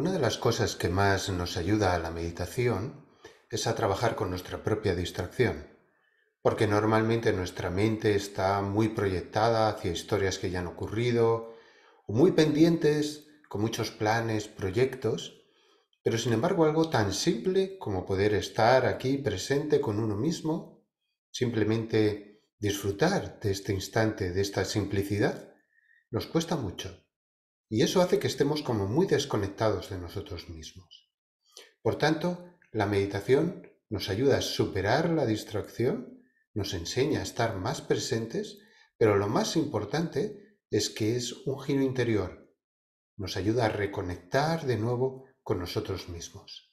Una de las cosas que más nos ayuda a la meditación es a trabajar con nuestra propia distracción, porque normalmente nuestra mente está muy proyectada hacia historias que ya han ocurrido, o muy pendientes, con muchos planes, proyectos, pero sin embargo algo tan simple como poder estar aquí presente con uno mismo, simplemente disfrutar de este instante, de esta simplicidad, nos cuesta mucho y eso hace que estemos como muy desconectados de nosotros mismos. Por tanto, la meditación nos ayuda a superar la distracción, nos enseña a estar más presentes, pero lo más importante es que es un giro interior. Nos ayuda a reconectar de nuevo con nosotros mismos.